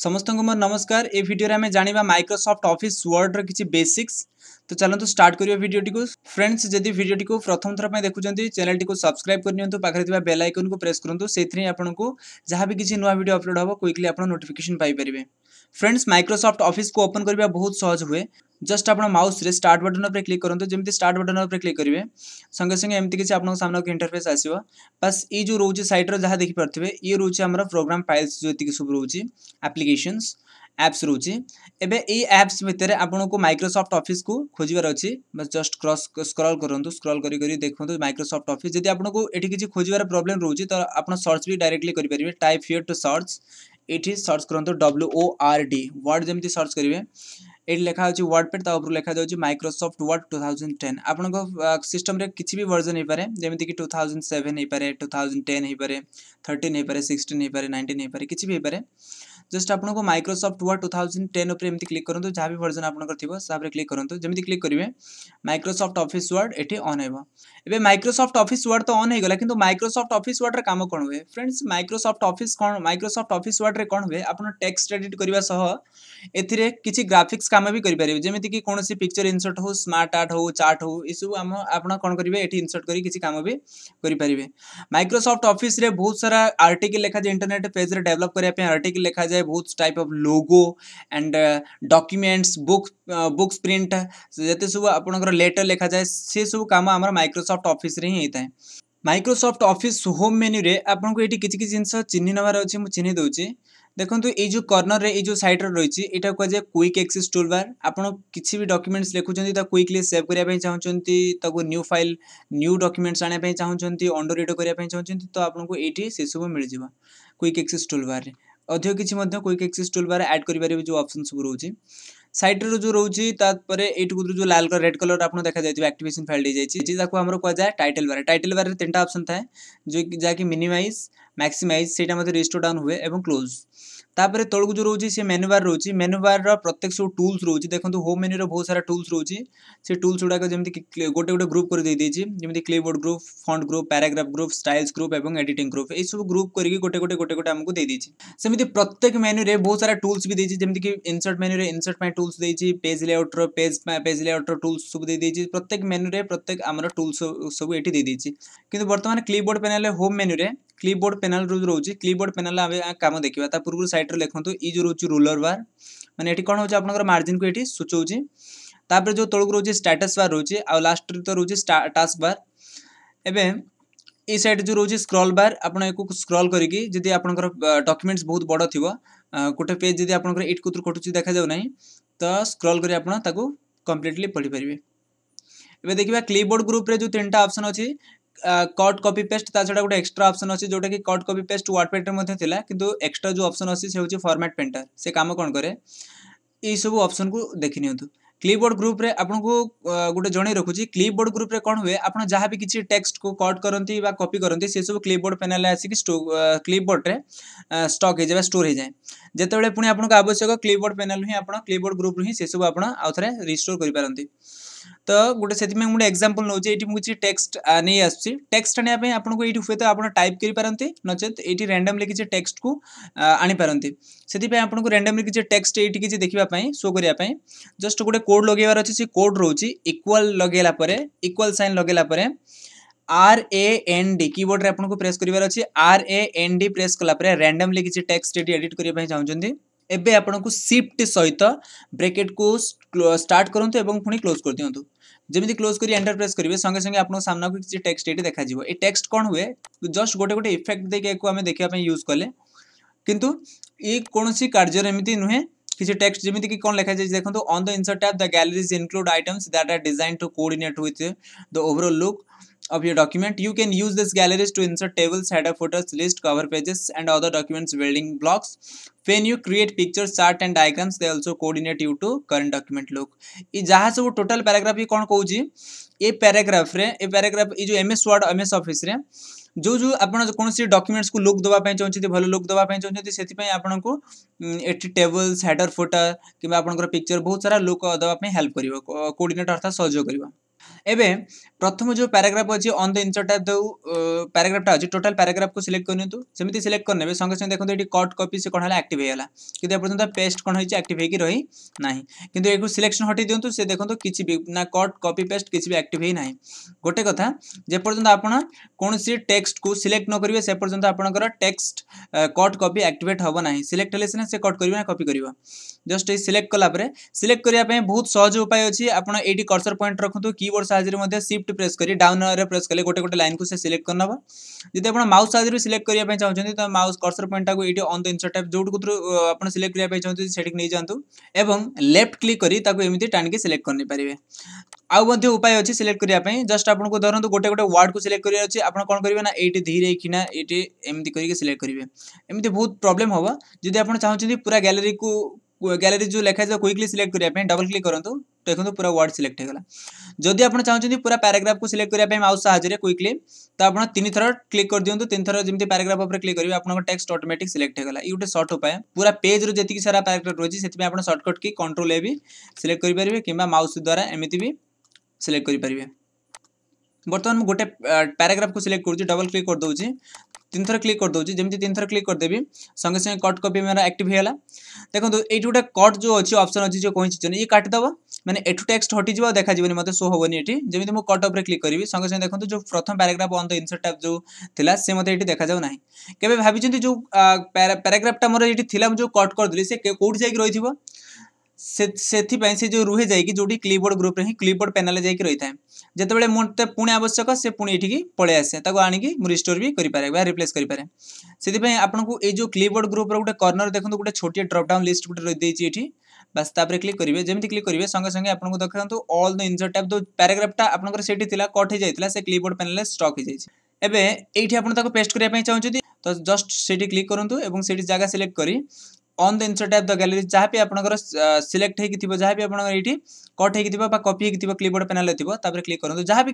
समस्त को मोर नमस्कार ये भिडियो आम जाना माइक्रोसफ्ट अफिस् वर्ड्र कि बेसिक्स तो चलो स्टार्ट करियो वीडियो को फ्रेंड्स जदि वीडियो को प्रथम थर पर देखुंत चैनल को सब्सक्राइब करनी पाखे थी बेल आइकन को प्रेस करूँ से आपको जहाँ भी किसी नुआ भिडियो अपलोड हे क्विकली आप नोटिकेसन पारे फ्रेंड्स माइक्रोसफ्ट अफिस् ओपन करवा बहुत सहज हुए जस्ट आप माउस रे स्टार्ट बटन पर क्लिक करते जमी स्टार्ट बटन पर क्लिक करेंगे संगे संगे एमती किसी आपको को इंटरफेस आसो बस ये जो रोचे सैट्र जहाँ देखिपे ये रोचे आम प्रोग्राम फाइल्स जो ये सब रोचे आप्लिकेसन्स एप्स रोचे एवं ये एप्स भितर आपको माइक्रोसफ्ट अफिस् खोजार अच्छे बस जस्ट क्रस स्क्रल करूँ स्क्रल कर देखते माइक्रोसफ्ट अफिस् जब आपको ये किसी खोजार प्रोब्लेम रोचे तो आप सर्च भी डायरेक्टली करेंगे टाइप फिट टू सर्च ये सर्च करूँ W O R D word जमी सर्च करेंगे ये लिखा होती वार्ड पेड तरफ लिखा जाए Microsoft word two thousand ten आपण सिटम किसी भी भर्जन होपे जमीक टू थाउजेंड सेवेन हो पे टू थाउजेंड टेन हो पे थर्टन हो पे सिक्सटन हो पे नाइंटन हो पे किसी भी हो पे जस्ट आपको Microsoft word two thousand ten एम क्लिक करूँ जहाँ भी भर्जन आप थोड़ा क्लिक करूँ जमी क्लिक करेंगे माइक्रोसफ्ट अफिस् वर्ड ये अन् एवं माइक्रोसफ्ट अफिस् वर्ड तो अन् होगा कि माइक्रोसफ्ट अफिस् वर्ड काम कौन हुए फ्रेंड्स माइक्रोसफ्ट अफिस् कौन माइक्रोसफ्ट अफिस् वर्ड कौन हुए आप टेक्स्ट एडिट करने किसी ग्राफिक्स कम भी करेंगे जमीक कौन से पिक्चर इनसर्ट हो स्मार्ट आर्ट हो चार्ट हो यू आम आप कौन करेंगे ये इनसर्ट कर कम भी करेंगे माइक्रोसफ्ट अफिस्रे बहुत सारा आर्टिकल लिखा जाए इंटरनेट पेज्रे डेवलप करने आर्टिकल लिखा जाए जाए बहुत type of logo and documents book books print ଯେତେ ସବୁ ଆପଣଙ୍କର ଲେଟର୍ ଲେଖାଯାଏ ସେସବୁ କାମ ଆମର ମାଇକ୍ରୋସଫ୍ଟ ଅଫିସରେ ହିଁ ହେଇଥାଏ ମାଇକ୍ରୋସଫ୍ଟ ଅଫିସ୍ ହୋମ୍ ମେନ୍ୟୁରେ ଆପଣଙ୍କୁ ଏଠି କିଛି କିଛି ଜିନିଷ ଚିହ୍ନି ନେବାର ଅଛି ମୁଁ ଚିହ୍ନି ଦେଉଛି ଦେଖନ୍ତୁ ଏଇ ଯେଉଁ କର୍ଣ୍ଣରରେ ଏଇ ଯେଉଁ ସାଇଡ଼୍ରେ ରହିଛି ଏଇଟା କୁହାଯାଏ କ୍ୱିକ୍ ଏକ୍ସେସ୍ ଟୁଲ୍ ବାର୍ ଆପଣ କିଛି ବି ଡକ୍ୟୁମେଣ୍ଟସ୍ ଲେଖୁଛନ୍ତି ତାକୁ କ୍ୱିକ୍ଲି ସେଭ୍ କରିବା ପାଇଁ ଚାହୁଁଛନ୍ତି ତାକୁ ନ୍ୟୁ ଫାଇଲ୍ ନ୍ୟୁ ଡକ୍ୟୁମେଣ୍ଟସ୍ ଆଣିବା ପାଇଁ ଚାହୁଁଛନ୍ତି ଅଣ୍ଡର ରିଡ଼ କରିବା ପାଇଁ ଚାହୁଁଛନ୍ତି ତ ଆପଣଙ୍କୁ ଏଇଠି ସେସବୁ ମିଳିଯିବ କ୍ୱିକ୍ ଏକ୍ସେସ୍ ଟୁଲ୍ ବାର୍ରେ অধিয় কিছি মধ্যে কুইক এক্সেস টুলবার এড করি পারিবে যে অপশনস রৌচি সাইডর যে রৌচি তাতপরে এট কো যে লাল কালার রেড কালার আপনে দেখা যাইতি অ্যাক্টিভেশন ফিল্ড হই যাইচি এই যেটা কো হামরো কয়া যায় টাইটেল বার টাইটেল বারে তিনটা অপশন থাকে যে যা কি মিনিমাইজ ম্যাক্সিমাইজ সেটা মধ্যে রিস্টোর ডাউন হবে এবং ক্লোজ तापर तौक जो रोचे सी मेन्यूबार रोच मेन्यूबार प्रत्येक सब टूल्स रोच देखो तो होम मेन्यूर बहुत सारा टूल्स रोच से टूल्स गुड़ाक जमी गोटे गोटे ग्रुप कर देती clipboard group font group paragraph group styles group और एडिट ग्रुप ये सब ग्रुप करके गोटे गोटे गोटे गोटे आमको देती प्रत्येक मेन्यू में बहुत सारा टूल्स भी देती जमीक इनसर्ट मेन्यू में इनसर्ट टूल्स देती page layout page page layout tools सब देती प्रत्येक मेन्यू में प्रत्येक आम टूल्स सब ये देती कि बर्तमान क्लीबोर्ड पेनाल होम मेन्यू में क्लीबोर्ड पेनाल रोज रोज क्लीबोर्ड पेनाल आम काम देखा पूर्व सैड ह्वैट्रे लिखतु ये जो रोचे रूलर बार मैंने ये कौन हूँ आप मार्जिन को ये सूचाऊँ तापर जो तौक रोचे स्टाटस बार रोचे आ लास्ट तो रोचे टास्क बार एवं এই সাইড যে রয়েছে স্ক্রল বার আপনার একু স্ক্রল করিকি যদি আপনার ডকুমেন্টস বহুত বড় থিব গোটে পেজ যদি আপনার এইট কুতুর কটুচি দেখা যাও না তো স্ক্রল করে আপনার তাকে কমপ্লিটলি পড়িপারে এবার দেখবা ক্লিপবোর্ড গ্রুপে যে তিনটা অপসন অছি कट कपी पेस्ट ता छा गोटे एक्सट्रा अप्सन अच्छे जोटा कि कट कपी पेस्ट व्वाट पेड्रे कि एक्सट्रा जो अप्सन अच्छी से होती फर्माट पेटर से कम कौन कैर ये सब अप्सन को देखनी क्लीप बोर्ड ग्रुप गुटे गोटे जन रखुच क्लीप बोर्ड ग्रुप कौन हुए आप जहाँ भी किसी टेक्सट को कट करती कपी करती से सब क्लीप बोर्ड पेनाल आसिक क्लीप बोर्ड में स्टक् स्टोर हो जाए जितेबाला पुणी आपको आवश्यक क्लीप बोर्ड पेनाल हिं आप क्लीप बोर्ड ग्रुप हिंसा आप थे रिस्टोर करपारती तो गोटे तो से गोटे एक्जामपल नौ ये किसी टेक्सट नहीं आस टेक्सट आने आपको ये हूँ तो आप टाइप करते नचे ये रैंडमली किसी टेक्सट को आनी पारती से आपको रैंडमली किसी टेक्सट ये किसी देखापी शो करापी जस्ट गोटे कोड लगे अच्छे से कोड रोच इक्वाल लगे इक्वाल सैन लगे R A N D keyboard keyboard आपको प्रेस करार R A N D press कलापर रैंडमली किसी टेक्सट ये एडिट करने चाहते एबे आपन को शिफ्ट सहित ब्रैकेट को स्टार्ट करंतु एवं फुनी क्लोज कर दियंतु जेमिति क्लोज करी एंटर प्रेस करिवे संगे संगे आपन सामना को किछि टेक्स्ट एटे देखा जिवो ए टेक्स्ट कोन हुए जस्ट गोटे गोटे इफेक्ट देके को हमें देखिया पय यूज करले किंतु ए कोनसी कार्य रेमिति नुहे किछि टेक्स्ट जेमिति कि कोन लेखा जाय देखंतु on the insert tab the galleries include items that are design to coordinate with the overall look of your document. You can use this galleries to insert tables, header footers, list, cover pages and other documents building blocks. When you create pictures, chart and diagrams, they also coordinate you to current document look. ये जहाँ से वो total paragraph ये कौन कहूँ ये paragraph रे ये paragraph ये जो MS Word MS Office रे जो जो ଆପଣ କୌଣସି ଡକ୍ୟୁମେଣ୍ଟସ୍କୁ ଲୁକ୍ ଦେବା ପାଇଁ ଚାହୁଁଛନ୍ତି ଭଲ ଲୁକ୍ ଦେବା ପାଇଁ चाहते से ଆପଣଙ୍କୁ ଏଠି ଟେବଲ୍ସ ହେଡର୍ ଫୋଟର କିମ୍ବା ଆପଣଙ୍କର ପିକ୍ଚର ବହୁତ ସାରା ଲୁକ୍ ଦେବା ପାଇଁ ହେଲ୍ପ कर କୋଡ଼ିନେଟର ଅର୍ଥାତ୍ ସହଯୋଗ କରିବ ଏବେ প্রথম যে প্যারাগ্রাফ অছি on the insert of the প্যারাগ্রাফটা অছি টোটাল প্যারাগ্রাফকু সিলেক্ট করে নিতু সেমিতি সিলেক্ট করে নেবে সঙ্গে সঙ্গে দেখুন এটি কট কপি সে কোণ হল অ্যাক্টিভ হয়ে গেল কিন্তু এপর্যন্ত পেস্ট কোণ হয়েছে অ্যাক্টিভ হয়ে রহি না কিন্তু একটু সিলেকশন হটাই দিও সে দেখুন কিছু বি না কট কপি পেস্ট কিছু বি অ্যাক্টিভ হয়ে না গোটে কথা যেপর্যন্ত আপনার কোণী টেক্সটকু সিলেক্ট নকরবে সে পর্যন্ত আপনার টেক্সট কট কপি অ্যাক্টিভেট হব না সিলেক্ট হলে সিনা সে কট করবে না কপি করবে জস্ট এই সিলেক্ট কলাপরে সিলেক্ট করা বহুত সহজ উপায় অছি আপনার এইটি কর্সর পয়েন্ট রাখতু কিবোর্ড সাহায্যে মধ্যে সিফ্ট शिफ्ट प्रेस कर डाउन आर प्रेस कले गोटे गोटे लाइन को से सिलेक्ट करना जदि आप माउस साहाय्य सिलेक्ट करने चाहते तो माउस कर्सर पॉइंट को ये अन् द टाइप जो आप सिलेक्ट करने चाहते से नहीं जातु और लेफ्ट क्लिक टाण टाणी सिलेक्ट करेंगे आउ उपाय अच्छे सिलेक्ट करने जस्ट आपको धरतु गोटे गोटे वार्ड को सिलेक्ट करार अच्छे कौन करेंगे ना ये धीरे किना ये एमती करके सिलेक्ट करेंगे एमती बहुत प्रोब्लेम हम जब आप चाहते पूरा गैलेरी को गैलरी जो लिखा जाए क्विकली सिलेक्ट करने डबल क्लिक करूँ तो देखो पूरा वर्ड सिलेक्ट होगा जदि आप चाहते पूरा पाराग्राफ को सिलेक्ट करने माउस साहय क्विकली तो आप तीन थर क्लिक कर दिखाँ तीन थर जमी पाराग्राफ पर क्लिक करेंगे आपको टेक्स्ट अटोमेटिक सिलेक्ट होगा ये गोटे सर्ट उपाय पूरा पेज रेक सारा पाराग्राफ रही है आप सर्टकट की कंट्रोल ए भी सिलेक्ट करेंगे किउस द्वारा एमती भी सिलेक्ट करें बर्तमान मुझे गोटे पाराग्राफ को सिलेक्ट कर डबल क्लिक कर करदे तीन थर क्लिक करदे जमी तीन थर क्लिक करदेवि संगे संगे कट कपी मेरा आक्टिव होगा देखो ये गोटे कट जो अच्छी अप्सन अच्छी जो कहीं ये काटदेव मैंने एठू टेक्स्ट हटिज देखा मत शो हेनी जमी मुझे कट अप्रे क्लिक करी संगे संगे देखो जो प्रथम पाराग्राफ अंत इनसर्ट टाइप जो था से मत ये देखा जाऊना केवे भाई जो पाराग्राफ्टा मोर ये जो कट करदी से कौटी जाकि रही से जो रुहे जाइए जोटी क्लीबोर्ड ग्रुप हिं क्लीबोर्ड पैनाल जाए रही था बड़े मोटे पुणी आवश्यक से पुणी ये पलि आसे आणिकी रिस्टोर भी करे रिप्लेस करें से आपको ये जो क्लीबोर्ड ग्रुप रोटे कर्नर देखते गोटे छोटे ड्रपडाउन लिस्ट गोटे रही बस तापर क्लिक करेंगे जमी क्लिक करेंगे संगे संगे आपको देखते अल द इनसर टाइप जो पाराग्राफ्टा आपको से कट हो जाता से क्लीबोर्ड पैनाल स्टक् हो एवं ये आप पेस्ट करने चाहते तो जस्ट से क्लिक करूँ और जगह सिलेक्ट करी on the insert of the gallery जहाँ भी आपंकर सिलेक्ट हो जहाँ भी आपंकर कट हो कपी हो पैनल पेनाल होती क्लिक करते जहाँ भी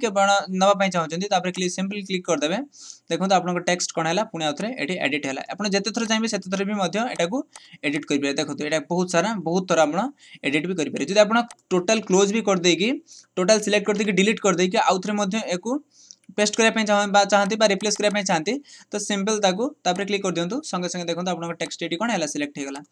नापी चाहते क्लिक सिंपल क्लिक करदे देखते तो आप टेक्सट कौन है पुणी आउे ये एडिट है आप जिते थर चाहिए से एडिट कर देखते ये बहुत सारा बहुत थर आप एडिट भी करेंगे जब आप टोटाल क्लोज भी कर करदे टोटाल सिलेक्ट कर देखिए डिलीट कर देखिए आउ थे पेस्ट करने चाहती रिप्लेस करने चाहती तो सिंपल ताकि क्लिक कर दिखाँ संगे संगे देखो आप टेक्सट ये कौन है सिलेक्ट होगा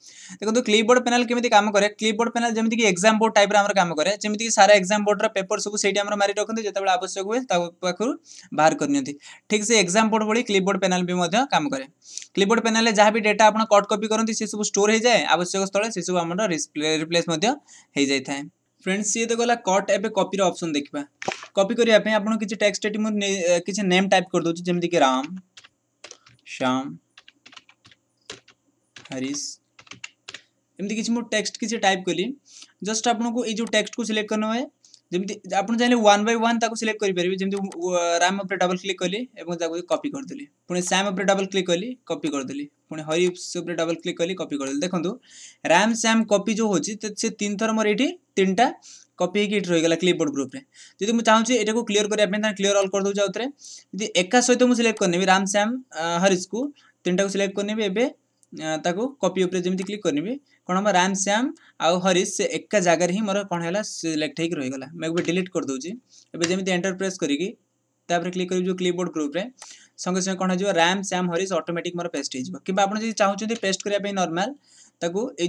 देखो क्लिप बोर्ड पेनाल कमी कम कैर क्लिप बोर्ड पेनाल जमीक एक्जाम बोर्ड टाइप काम कैर जमीक सारा एक्जाम बोर्ड पेपर सब सही मारि रखते जो आवश्यक हुए पाखु बाहर करनी ठीक से एक्जाम बोर्ड भाई क्लिप बोर्ड पेनाल भी कम कैर क्लिप बोर्ड पेनाल जहाँ भी डेटा आप कट कपी करते सब स्टोर हो जाए आवश्यक स्थल से सब आम रिप्लेस हो जाए फ्रेंड्स सी देखो गला कट ए कॉपी अप्सन देखा कपि करने आप किसी टेक्सट ये मुझे किसी नेम टाइप कर करदे जमीक राम श्याम हरीश एमती किसी मुझे टेक्सट किसी टाइप कली जस्ट आपको ये टेक्सट को सिलेक्ट करना है ଯେମିତି ଆପଣ ଚାହିଁଲେ ୱାନ୍ ବାଇ ୱାନ୍ ତାକୁ ସିଲେକ୍ଟ କରିପାରିବେ ଯେମିତି ରାମ୍ ଉପରେ ଡବଲ୍ କ୍ଲିକ୍ କଲି ଏବଂ ତାକୁ କପି କରିଦେଲି ପୁଣି ଶ୍ୟାମ୍ ଉପରେ ଡବଲ୍ କ୍ଲିକ୍ କଲି କପି କରିଦେଲି ପୁଣି ହରିପ୍ସ ଉପରେ ଡବଲ୍ କ୍ଲିକ୍ କଲି କପି କରିଦେଲି ଦେଖନ୍ତୁ ରାମ୍ ଶ୍ୟାମ୍ କପି ଯେଉଁ ହେଉଛି ସେ ତିନି ଥର ମୋର ଏଠି ତିନିଟା କପି ହେଇକି ଏଠି ରହିଗଲା କ୍ଲିପବୋର୍ଡ଼ ଗ୍ରୁପ୍ରେ ଯଦି ମୁଁ ଚାହୁଁଛି ଏଟାକୁ କ୍ଲିୟର କରିବା ପାଇଁ ତାହେଲେ କ୍ଲିୟର ଅଲ୍ କରିଦେଉଛି ଆଉଥରେ ଯଦି ଏକା ସହିତ ମୁଁ ସିଲେକ୍ଟ କରିନେବି ରାମ୍ ଶ୍ୟାମ୍ ହରିସ୍କୁ ତିନିଟାକୁ ସିଲେକ୍ଟ କରିନେବି ଏବେ ताको कॉपी ऊपर जमी क्लिक करनी कौन हम राम श्याम आउ हरीश से एक जगार ही मोर कौन है सिलेक्ट होकर रहीगला मैं एक डिलीट कर दूसरी एम एंटर प्रेस करपर क्लिक कर बोर्ड ग्रुप संगे संगे कौन राम श्याम हरीश अटोमेटिक मोर पेस्ट हो चाहते पेस्ट करने नर्माल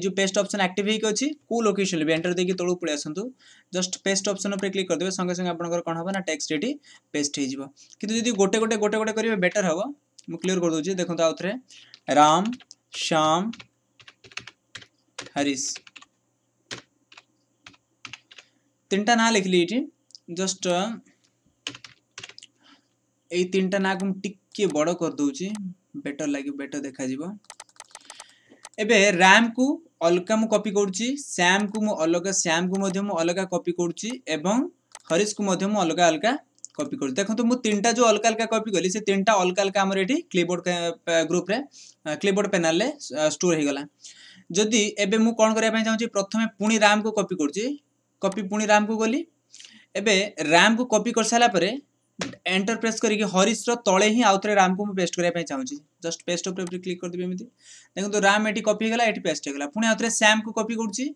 जो पेस्ट अप्सन आक्ट होती कोई लोकेसन भी एंटर देखिए तौक पड़े आसतु जस्ट पेस्ट अप्सन क्लिक करदे संगे संगे आप कौन हाँ ना टेक्सट ये पेस्ट होती गोटे गोटे गोटे गोटे करेंगे बेटर हम मुझे क्लीयर करदे देखते आउ थे राम श्याम हरीश तीन टा ना लिख ली ये जस्ट यन टा ना को टे बड़ करदे बेटर लगे बेटर देखा एबे रैम को अलका मु कॉपी कपी श्याम को मु अलग श्याम को मध्य अलग कॉपी एवं हरीश को मध्य अलग अलग कपि कर देखो मुझे तीन जो अलग अलग कपि कली से तीन टा अलग अलग आम ये clipboard group clipboard panel store होगा जदि एवं मुझे कौन करने चाहिए प्रथम पुणी राम को कपि कर कपि पुणी राम को गली एवं राम को कपि कर सारापर एंटर प्रेस करके हरीश तले ही आउ थे राम को मुझे पेस्ट करने चाहिए जस्ट पेस्ट क्लिक करदेवि करदेवी देखो राम ये कपि होगा ये पेस्ट होगा पुणी आउ थे श्याम को कपि कर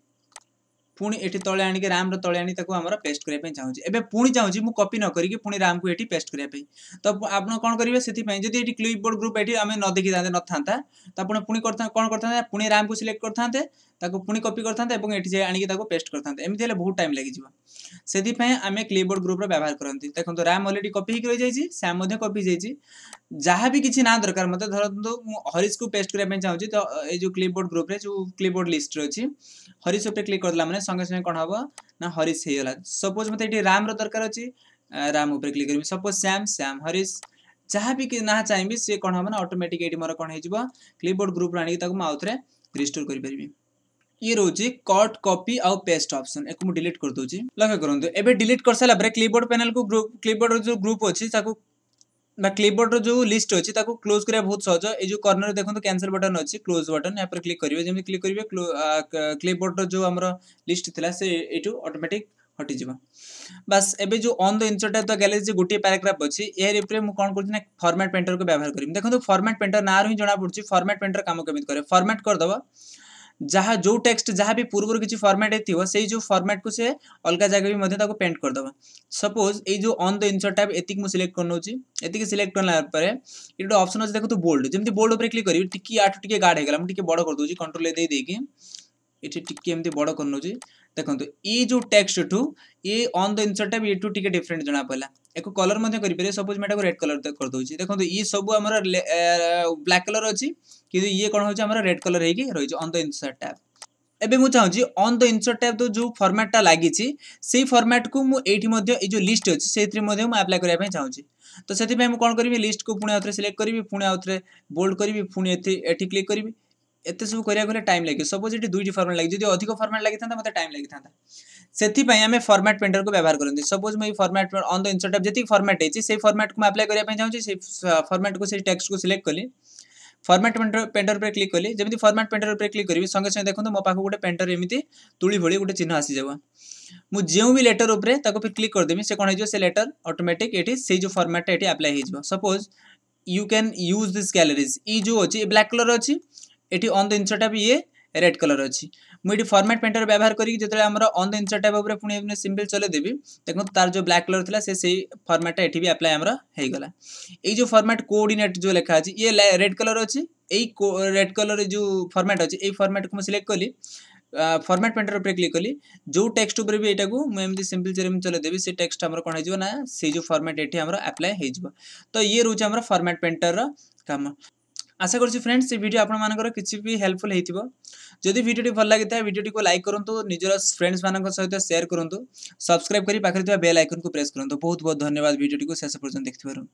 ପୁଣି ଏଠି ତଳେ ଆଣିକି ରାମ୍ର ତଳେ ଆଣି ତାକୁ ଆମର ପେଷ୍ଟ କରିବା ପାଇଁ ଚାହୁଁଛି ଏବେ ପୁଣି ଚାହୁଁଛି ମୁଁ କପି ନ କରିକି ପୁଣି ରାମ୍କୁ ଏଠି ପେଷ୍ଟ କରିବା ପାଇଁ ତ ଆପଣ କ'ଣ କରିବେ ସେଥିପାଇଁ ଯଦି ଏଠି କ୍ଲିପବୋର୍ଡ଼ ଗ୍ରୁପ୍ ଏଠି ଆମେ ନ ଦେଖିଥାନ୍ତେ ନଥାନ୍ତା ତ ଆପଣ ପୁଣି କରିଥା କ'ଣ କରିଥାନ୍ତେ ପୁଣି ରାମ୍କୁ ସିଲେକ୍ଟ କରିଥାନ୍ତେ ତାକୁ ପୁଣି କପି କରିଥାନ୍ତେ ଏବଂ ଏଠି ଯାଇ ଆଣିକି ତାକୁ ପେଷ୍ଟ କରିଥାନ୍ତେ ଏମିତି ହେଲେ ବହୁତ ଟାଇମ୍ ଲାଗିଯିବ ସେଥିପାଇଁ ଆମେ କ୍ଲିବୋର୍ଡ଼ ଗ୍ରୁପ୍ର ବ୍ୟବହାର କରନ୍ତି ଦେଖନ୍ତୁ ରାମ୍ ଅଲରେଡ଼ି କପି ହେଇକି ରହିଯାଇଛି ଶ୍ୟାମ୍ ମଧ୍ୟ କପି ହେଇଯାଇଛି ଯାହା ବି କିଛି ନାଁ ଦରକାର ମୋତେ ଧରନ୍ତୁ ମୁଁ ହରିଶକୁ ପେଷ୍ଟ କରିବା ପାଇଁ ଚାହୁଁଛି ତ ଏଇ ଯେଉଁ କ୍ଲିବୋର୍ଡ଼ ଗ୍ରୁପ୍ରେ ଯେଉଁ କ୍ଲିବୋର୍ଡ଼ ଲିଷ୍ଟରେ ଅଛି ହରିଶ ଉପରେ କ୍ଲିକ୍ କରିଦେଲା ମାନେ ସଙ୍ଗେ ସଙ୍ଗେ କ'ଣ ହେବ ନା ହରିଶ ହେଇଗଲା ସପୋଜ୍ ମୋତେ ଏଠି ରାମ୍ର ଦରକାର ଅଛି ରାମ୍ ଉପରେ କ୍ଲିକ୍ କରିବି ସପୋଜ୍ ଶ୍ୟାମ୍ ଶ୍ୟାମ୍ ହରିଶ ଯାହା ବି ନା ଚାହିଁବି ସିଏ କ'ଣ ହେବ ନା ଅଟୋମେଟିକ୍ ଏଇଠି ମୋର କ'ଣ ହେଇଯିବ କ୍ଲିବୋର୍ଡ଼ ଗ୍ରୁପ୍ରୁ ଆଣିକି ତାକୁ ମୁଁ ଆଉଥରେ ରିଷ୍ଟୋର୍ କରିପାରିବି ये रोचे कट कपी आउ पेस्ट ऑप्शन एक डिलीट कर दूसरी लक्ष्य करूँ एवं डिलीट कर सारापर क्लीबोर्ड पैनल को ग्रुप क्लीबोर्ड जो ग्रुप अच्छी क्लीबोर्ड जो लिस्ट अच्छी क्लोज करा बहुत सहज ए जो कर्णर देखते कैनसल बटन अच्छी क्लोज बटन यहाँ पर क्लिक करेंगे जमी क्लिक करेंगे क्लीबोर्ड जो आम लिस्ट थी से यू अटोमेटिक हटिजा बस एबे जो on the insert the gallery गोटे पाराग्राफ अच्छी यार उपरे कौन करना फर्माट पेंटर को व्यवहार करी देखो फर्माट पेंटर ना ही जना पड़ी फर्माट पेंटर कम कमी करे फर्माट करदेव जहाँ जो टेक्स्ट जहाँ भी पूर्व किसी फर्माट थी से जो फर्माट को से अलग जगह भी मैं पेंट करदे सपोज ये जो अन् द इनसर्ट टाइप ये मुझे सिलेक्ट करनौची सिलेक्ट करापर ये गोटे अप्सन अच्छे देखो बोल्ड जमी बोल्ड पर क्लिक करी टी आठ टे गार्ड होगा मुझे बड़ कर दूसरी कंट्रोल दे देखिए ये टी एम बड़ कर ଦେଖନ୍ତୁ ଏ ଯେଉଁ ଟେକ୍ସଟଠୁ ଏ ଅନ୍ ଦ ଇନସର୍ଟଟା ବି ଏଠୁ ଟିକେ ଡିଫରେଣ୍ଟ ଜଣାପଡ଼ିଲା ଏକୁ କଲର୍ ମଧ୍ୟ କରିପାରିବେ ସପୋଜ୍ ମୁଁ ଏଟାକୁ ରେଡ୍ କଲର୍ କରିଦେଉଛି ଦେଖନ୍ତୁ ଇଏ ସବୁ ଆମର ବ୍ଲାକ୍ କଲର୍ ଅଛି କିନ୍ତୁ ଇଏ କ'ଣ ହେଉଛି ଆମର ରେଡ୍ କଲର୍ ହେଇକି ରହିଛି ଅନ୍ ଦ ଇନସର୍ଟ ଟ୍ୟାବ୍ ଏବେ ମୁଁ ଚାହୁଁଛି ଅନ୍ ଦ ଇନସର୍ଟ ଟ୍ୟାବ୍ ଯେଉଁ ଫର୍ମାଟ୍ଟା ଲାଗିଛି ସେଇ ଫର୍ମାଟ୍କୁ ମୁଁ ଏଇଠି ମଧ୍ୟ ଏଇ ଯେଉଁ ଲିଷ୍ଟ ଅଛି ସେଇଥିରେ ମଧ୍ୟ ମୁଁ ଆପ୍ଲାଏ କରିବା ପାଇଁ ଚାହୁଁଛି ତ ସେଥିପାଇଁ ମୁଁ କ'ଣ କରିବି ଲିଷ୍ଟକୁ ପୁଣି ଆଉଥରେ ସିଲେକ୍ଟ କରିବି ପୁଣି ଆଉଥରେ ବୋଲ୍ଡ କରିବି ପୁଣି ଏଠି ଏଠି କ୍ଲିକ୍ କରିବି एत सब करा टाइम लगे सपोज ये दुईट फर्माट लगे जो अधिक फर्माट लगी था मतलब टाइम लगी था से आम फर्माट प्रिंटर को व्यवहार करते सपोज मुझे format on the insert type जी फर्माट है से फर्माट को अप्लाई करने चाहिए फर्माट को टेक्स को सिलेक्ट कली फर्माट पेंटर पेंटर पर क्लिक कली जमी फर्माट पेंटर पर क्लिक करी संगे संगे देखो मो पाक गोटे पेंटर एमती तुली भोली गोटे चिन्ह आसी जाए मुझे जो भी लेटर उपरे फिर क्लिक करदेवि से कौन हो लेटर अटोमेटिक ये से जो फर्माटा ये आप्लाई हो suppose you can use this galleries ये जो अच्छी ब्लाक कलर अच्छी এটি অন দ ইনসর্ট ট্যাব ইয়ে রেড কলর অছি মু এটি ফরম্যাট পেন্টর ব্যবহার করি যেতে আমার অন দ ইনসর্ট ট্যাব উপরে পুঁ এমনি সিম্বল চলে দেবি দেখুন তার যে ব্ল্যাক কলর লা সে সেই ফরম্যাটটা এটি বি আপ্লাই আমার হয়ে গলা এই যে ফরম্যাট কোঅর্ডিনেট যে লেখা আছে ইয়ে রেড কলর অছি এই রেড কলর যে ফরম্যাট অছি এই ফরম্যাটকে মু সিলেক্ট কলি ফরম্যাট পেন্টর উপরে ক্লিক কলি যে টেক্সট উপরে বি এটাকে মু এমনি সিম্পল চেরিম চলে দেবি সে টেক্সট আমার কোন হইজো না সেই যে ফরম্যাট এটি আমার আপ্লাই হইজো তো ইয়ে রহুছে আমার ফরম্যাট পেন্টর কাম आशा करुँ फ्रेंड्स ये भिडियो आपर किसी भी हेल्पफुल होती भिडियो भल लगी है भिडियो को लाइक करूँ निजर फ्रेंड्स मानक सहित सेयर करूँ सब्सक्राइब कर पाखे बेल आइकन को प्रेस करूँ बहुत बहुत धन्यवाद भिडियो को शेष पर्यटन देखिए